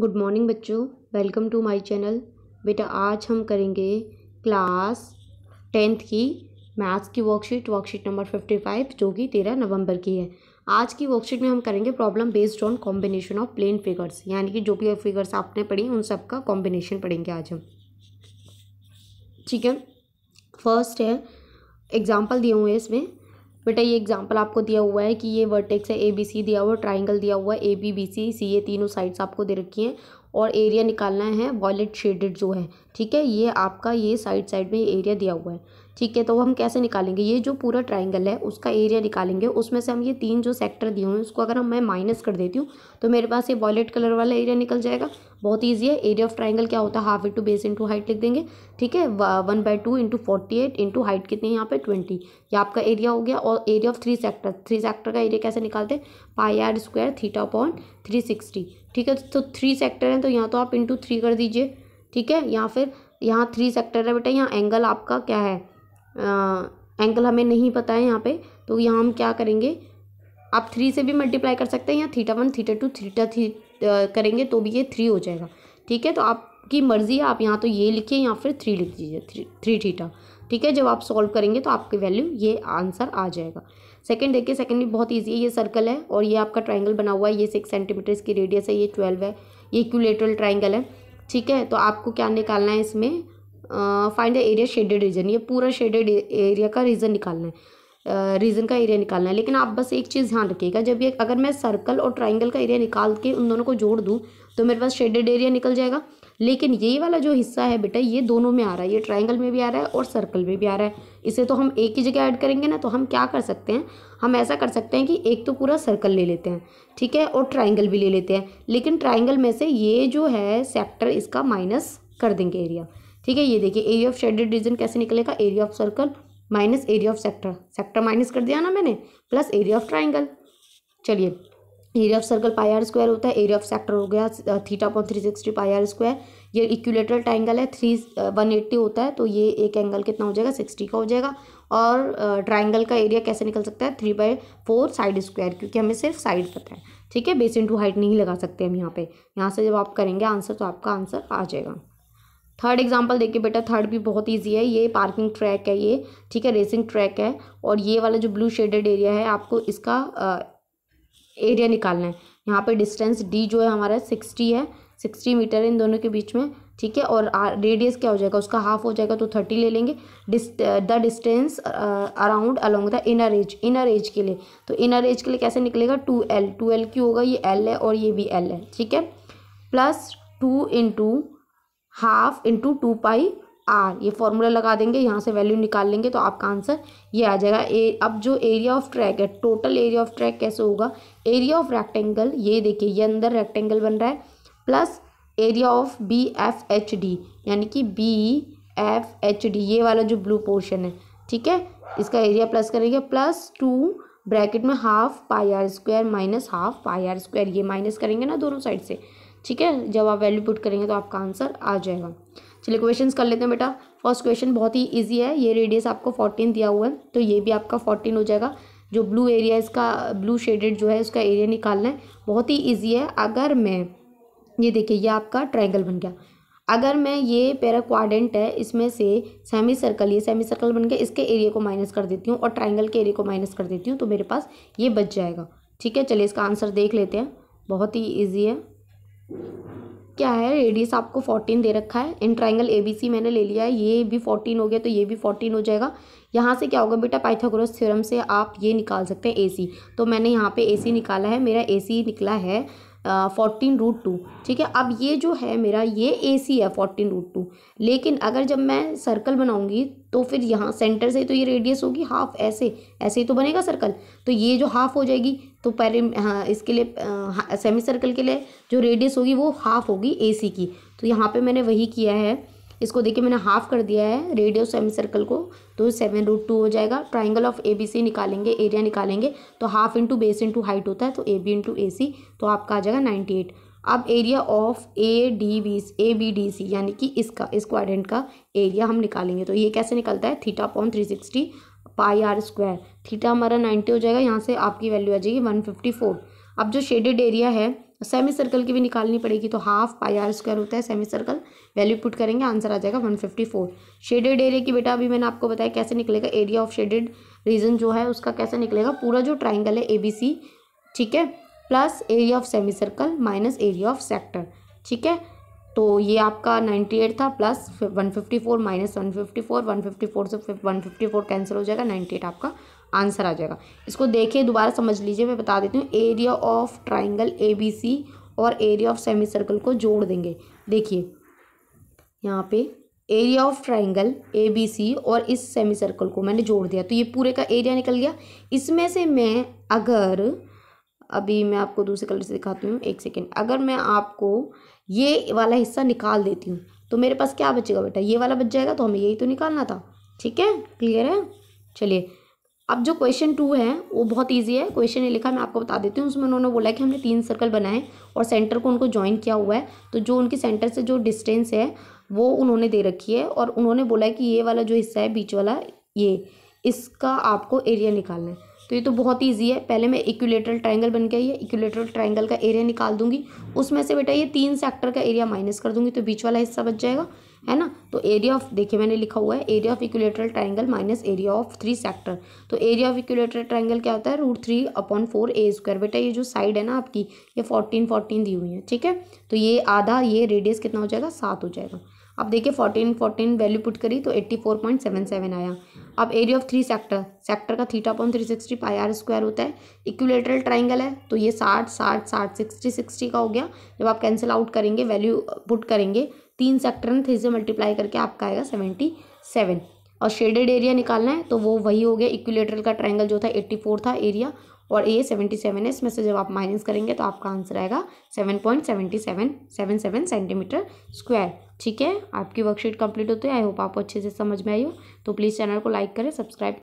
good morning बच्चों welcome to my channel बेटा आज हम करेंगे क्लास टेंथ की मैथ्स की worksheet worksheet number fifty five जो कि तेरह नवंबर की है आज की वर्कशीट में हम करेंगे problem based on combination of plane figures यानी कि जो भी फिगर्स आपने पढ़ी उन सब का कॉम्बिनेशन पढ़ेंगे आज हम ठीक है फर्स्ट है एग्जाम्पल दिए हुए हैं इसमें बेटा ये एग्जांपल आपको दिया हुआ है कि ये वर्टेक्स है ए बी सी दिया हुआ ट्राइंगल दिया हुआ है ए बी बी सी सी ये तीनों साइड्स आपको दे रखी हैं और एरिया निकालना है वॉलेट शेडेड जो है ठीक है ये आपका ये साइड साइड में एरिया दिया हुआ है ठीक है तो हम कैसे निकालेंगे ये जो पूरा ट्राइंगल है उसका एरिया निकालेंगे उसमें से हम ये तीन जो सेक्टर दिए हुए उसको अगर हम मैं माइनस कर देती हूँ तो मेरे पास ये वॉलेट कलर वाला एरिया निकल जाएगा बहुत ईजी है एरिया ऑफ ट्राइंगल क्या होता है half into base into height लिख देंगे ठीक है one by two into forty eight into height कितनी है यहाँ पे ट्वेंटी ये आपका एरिया हो गया और area of three sector three sector का एरिया कैसे निकालते हैं pi r square theta point three sixty ठीक है तो थ्री सेक्टर हैं तो यहाँ तो आप इंटू थ्री कर दीजिए ठीक है या फिर यहाँ थ्री सेक्टर है बेटा यहाँ एंगल आपका क्या है एंगल हमें नहीं पता है यहाँ पे तो यहाँ हम क्या करेंगे आप थ्री से भी मल्टीप्लाई कर सकते हैं या theta one theta two theta three करेंगे तो भी ये थ्री हो जाएगा ठीक है तो आपकी मर्ज़ी है आप यहाँ तो ये लिखिए या फिर थ्री लिख दीजिए थ्री थ्री थीटा ठीक है जब आप सॉल्व करेंगे तो आपकी वैल्यू ये आंसर आ जाएगा सेकंड देखिए सेकंड भी बहुत इजी है ये सर्कल है और ये आपका ट्राइंगल बना हुआ है ये सिक्स सेंटीमीटर इसकी रेडियस है ये ट्वेल्व है ये क्यूलेटरल ट्राइंगल है ठीक है तो आपको क्या निकालना है इसमें find the area shaded region ये पूरा शेडेड एरिया का रीजन निकालना है रीजन का एरिया निकालना है लेकिन आप बस एक चीज़ ध्यान रखिएगा जब ये अगर मैं सर्कल और ट्राइंगल का एरिया निकाल के उन दोनों को जोड़ दूँ तो मेरे पास शेडेड एरिया निकल जाएगा लेकिन ये वाला जो हिस्सा है बेटा ये दोनों में आ रहा है ये ट्राइंगल में भी आ रहा है और सर्कल में भी आ रहा है इसे तो हम एक ही जगह ऐड करेंगे ना तो हम क्या कर सकते हैं हम ऐसा कर सकते हैं कि एक तो पूरा सर्कल ले लेते हैं ठीक है और ट्राइंगल भी ले लेते हैं लेकिन ट्राइंगल में से ये जो है सेक्टर इसका माइनस कर देंगे एरिया ठीक है ये देखिए एरिया ऑफ शेडेड रीजन कैसे निकलेगा area of circle minus area of sector sector minus कर दिया ना मैंने प्लस एरिया ऑफ ट्राइंगल चलिए area of circle pi r square होता है एरिया ऑफ सेक्टर हो गया theta point three sixty pi r square ये इक्यूलेटरल ट्राइंगल है थ्री वन एट्टी होता है तो ये एक एंगल कितना हो जाएगा सिक्सटी का हो जाएगा और ट्राइंगल का एरिया कैसे निकल सकता है three by four side square क्योंकि हमें सिर्फ साइड पता है ठीक है बेस इंटू हाइट नहीं लगा सकते हम यहाँ पे यहाँ से जब आप करेंगे आंसर तो आपका आंसर आ जाएगा थर्ड एग्जाम्पल देखिए बेटा थर्ड भी बहुत ईजी है ये पार्किंग ट्रैक है ये ठीक है रेसिंग ट्रैक है और ये वाला जो ब्लू शेडेड एरिया है आपको इसका एरिया निकालना है यहाँ पे डिस्टेंस डी जो है हमारा सिक्सटी है सिक्सटी मीटर है इन दोनों के बीच में ठीक है और रेडियस क्या हो जाएगा उसका हाफ हो जाएगा तो थर्टी ले लेंगे the distance around along the inner edge inner edge के लिए तो इनर एज के लिए कैसे निकलेगा टू एल टू एल क्यों होगा ये एल है और ये भी एल है ठीक है plus two into half into two pi r ये फॉर्मूला लगा देंगे यहाँ से वैल्यू निकाल लेंगे तो आपका आंसर ये आ जाएगा ए अब जो एरिया ऑफ ट्रैक है टोटल एरिया ऑफ ट्रैक कैसे होगा एरिया ऑफ रेक्टेंगल ये देखिए ये अंदर रेक्टेंगल बन रहा है plus area of B F H D यानी कि बी एफ एच डी ये वाला जो ब्लू पोर्शन है ठीक है इसका एरिया प्लस करेंगे प्लस टू ब्रैकेट में half pi r square minus half pi r square ये माइनस करेंगे ना दोनों साइड से ठीक है जब आप वैल्यू पुट करेंगे तो आपका आंसर आ जाएगा चलिए क्वेश्चंस कर लेते हैं बेटा फर्स्ट क्वेश्चन बहुत ही इजी है ये रेडियस आपको फोर्टीन दिया हुआ है तो ये भी आपका फोर्टीन हो जाएगा जो ब्लू एरिया इसका ब्लू शेडेड जो है उसका एरिया निकालना है बहुत ही ईजी है अगर मैं ये देखिए ये आपका ट्राइंगल बन गया अगर मैं ये पैरा क्वाडेंट है इसमें से सेमी सर्कल ये सेमी सर्कल बन गया इसके एरिया को माइनस कर देती हूँ और ट्राइंगल के एरिया को माइनस कर देती हूँ तो मेरे पास ये बच जाएगा ठीक है चलिए इसका आंसर देख लेते हैं बहुत ही ईजी है क्या है रेडियस आपको फोर्टीन दे रखा है इन ट्राइंगल सी मैंने ले लिया है ये भी फोर्टीन हो गया तो ये भी फोर्टीन हो जाएगा यहाँ से क्या होगा बेटा पाइथागोरस थ्योरम से आप ये निकाल सकते हैं सी तो मैंने यहाँ पे सी निकाला है मेरा सी निकला है फोर्टीन रूट टू ठीक है अब ये जो है मेरा ये ए सी है फोर्टीन रूट टू लेकिन अगर जब मैं सर्कल बनाऊंगी तो फिर यहाँ सेंटर से तो ये रेडियस होगी हाफ ऐसे ऐसे ही तो बनेगा सर्कल तो ये जो हाफ हो जाएगी तो पहले हाँ इसके लिए सेमी सर्कल के लिए जो रेडियस होगी वो हाफ होगी ए सी की तो यहाँ पे मैंने वही किया है इसको देखिए मैंने हाफ कर दिया है रेडियस सेमी सर्कल को तो सेवन रूट टू हो जाएगा triangle of A B C निकालेंगे एरिया निकालेंगे तो half into base into height होता है तो ए बी इंटू ए सी तो आपका आ जाएगा नाइन्टी एट अब area of A D B A B D C यानी कि इसका इस क्वाड्रेंट का एरिया हम निकालेंगे तो ये कैसे निकलता है theta point three sixty pi r square theta हमारा नाइन्टी हो जाएगा यहाँ से आपकी वैल्यू आ जाएगी वन फिफ्टी फोर अब जो शेडेड एरिया है सेमी सर्कल की भी निकालनी पड़ेगी तो हाफ पाई आर स्क्वायर होता है सेमी सर्कल वैल्यू पुट करेंगे आंसर आ जाएगा one fifty four shaded area की बेटा अभी मैंने आपको बताया कैसे निकलेगा एरिया ऑफ शेडेड रीजन जो है उसका कैसे निकलेगा पूरा जो ट्राइंगल है ए बी सी ठीक है plus area of semi circle minus area of sector ठीक है तो ये आपका 98 था प्लस 154 माइनस 154 154 से 154 कैंसिल हो जाएगा 98 आपका आंसर आ जाएगा इसको देखिए दोबारा समझ लीजिए मैं बता देती हूँ एरिया ऑफ ट्राइंगल ए और एरिया ऑफ सेमी सर्कल को जोड़ देंगे देखिए यहाँ पे area of triangle A B C और इस सेमी सर्कल को मैंने जोड़ दिया तो ये पूरे का एरिया निकल गया इसमें से मैं अगर अभी मैं आपको दूसरे कलर से दिखाती हूँ एक सेकेंड अगर मैं आपको ये वाला हिस्सा निकाल देती हूँ तो मेरे पास क्या बचेगा बेटा ये वाला बच जाएगा तो हमें यही तो निकालना था ठीक है क्लियर है चलिए अब जो क्वेश्चन टू है वो बहुत ईजी है क्वेश्चन ये लिखा मैं आपको बता देती हूँ उसमें उन्होंने बोला कि हमने तीन सर्कल बनाए और सेंटर को उनको ज्वाइन किया हुआ है तो जो उनके सेंटर से जो डिस्टेंस है वो उन्होंने दे रखी है और उन्होंने बोला है कि ये वाला जो हिस्सा है बीच वाला ये इसका आपको एरिया निकालना है तो ये तो बहुत ईजी है पहले मैं इक्यूलेटरल ट्राइंगल बन गया ये इक्यूलेटरल ट्राइंगल का एरिया निकाल दूंगी उसमें से बेटा ये तीन सेक्टर का एरिया माइनस कर दूंगी तो बीच वाला हिस्सा बच जाएगा है ना तो एरिया ऑफ देखिए मैंने लिखा हुआ है area of equilateral triangle minus area of three sector तो एरिया ऑफ इक्यूलेटरल ट्राइंगल क्या होता है root three upon four a square बेटा ये जो साइड है ना आपकी ये फोर्टीन फोर्टीन दी हुई है ठीक है तो ये आधा ये रेडियस कितना हो जाएगा सात हो जाएगा अब देखिए फोर्टीन फोर्टीन वैल्यू पुट करी तो eighty four point seven seven आया अब area of three sector sector का theta point three sixty pi r square होता है इक्विलेटरल ट्राइंगल है तो ये साठ साठ साठ सिक्सटी सिक्सटी का हो गया जब आप कैंसिल आउट करेंगे वैल्यू पुट करेंगे तीन सेक्टर ने थ्री से मल्टीप्लाई करके आपका आएगा सेवेंटी सेवन और शेडेड एरिया निकालना है तो वो वही हो गया इक्विलेटरल का ट्राइंगल जो था एट्टी फोर था एरिया और ए सेवेंटी सेवन है इसमें से जब आप माइनस करेंगे तो आपका आंसर आएगा seven point seventy seven seven seven centimetre square ठीक है आपकी वर्कशीट कंप्लीट होती है आई होप आपको अच्छे से समझ में आई हो तो प्लीज़ चैनल को लाइक करें सब्सक्राइब